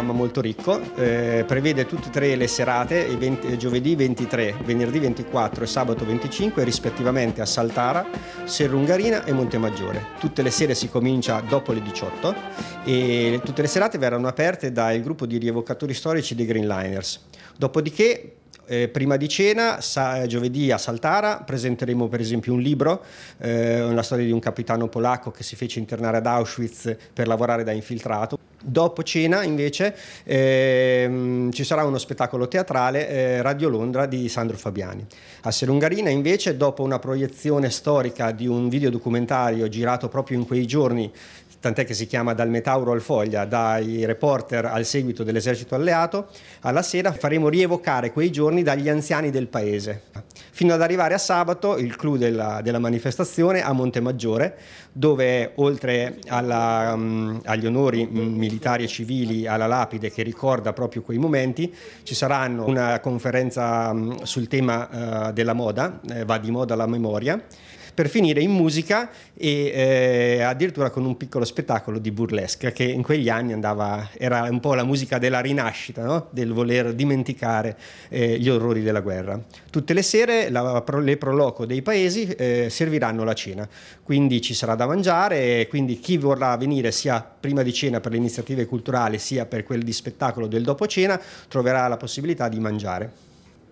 programma molto ricco, eh, prevede tutte e tre le serate, 20, eh, giovedì 23, venerdì 24 e sabato 25, rispettivamente a Saltara, Serrungarina e Montemaggiore. Tutte le sere si comincia dopo le 18 e tutte le serate verranno aperte dal gruppo di rievocatori storici dei Greenliners. Dopodiché eh, prima di cena, sa- eh, giovedì a Saltara, presenteremo per esempio un libro, eh, la storia di un capitano polacco che si fece internare ad Auschwitz per lavorare da infiltrato. Dopo cena invece ehm, ci sarà uno spettacolo teatrale eh, Radio Londra di Sandro Fabiani. A Selungarina invece dopo una proiezione storica di un videodocumentario girato proprio in quei giorni tant'è che si chiama Dal Metauro al Foglia, dai reporter al seguito dell'esercito alleato, alla sera faremo rievocare quei giorni dagli anziani del paese fino ad arrivare a sabato, il clou della, della manifestazione, a Montemaggiore, dove oltre alla, um, agli onori mm, militari e civili, alla lapide che ricorda proprio quei momenti, ci saranno una conferenza um, sul tema uh, della moda, eh, va di moda la memoria, per finire in musica e eh, addirittura con un piccolo spettacolo di burlesque che in quegli anni andava, era un po' la musica della rinascita, no? del voler dimenticare eh, gli orrori della guerra. Tutte le sere la, le proloco dei paesi eh, serviranno la cena, quindi ci sarà da mangiare, quindi chi vorrà venire sia prima di cena per le iniziative culturali sia per quelle di spettacolo del dopo cena troverà la possibilità di mangiare.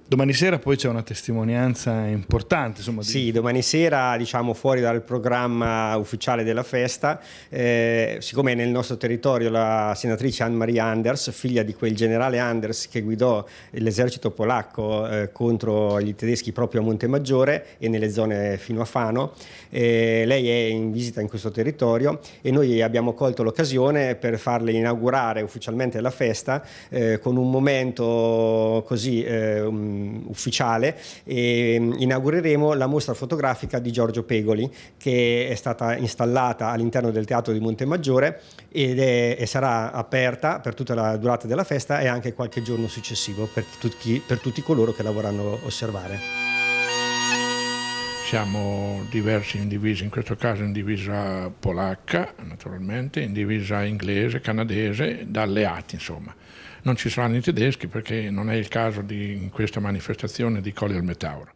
Domani sera poi c'è una testimonianza importante. Insomma, di... Sì, domani sera, diciamo fuori dal programma ufficiale della festa, eh, siccome nel nostro territorio la senatrice Anne-Marie Anders, figlia di quel generale Anders che guidò l'esercito polacco eh, contro gli tedeschi proprio a Montemaggiore e nelle zone fino a Fano, eh, lei è in visita in questo territorio e noi abbiamo colto l'occasione per farle inaugurare ufficialmente la festa eh, con un momento così eh, Mm, ufficiale e mm, inaugureremo la mostra fotografica di Giorgio Pegoli che è stata installata all'interno del Teatro di Montemaggiore ed è, e sarà aperta per tutta la durata della festa e anche qualche giorno successivo per tutti, per tutti coloro che la vorranno osservare siamo diversi in divisa, in questo caso in divisa polacca naturalmente, in divisa inglese, canadese, da alleati insomma. Non ci saranno i tedeschi perché non è il caso di, in questa manifestazione di Colli al Metauro.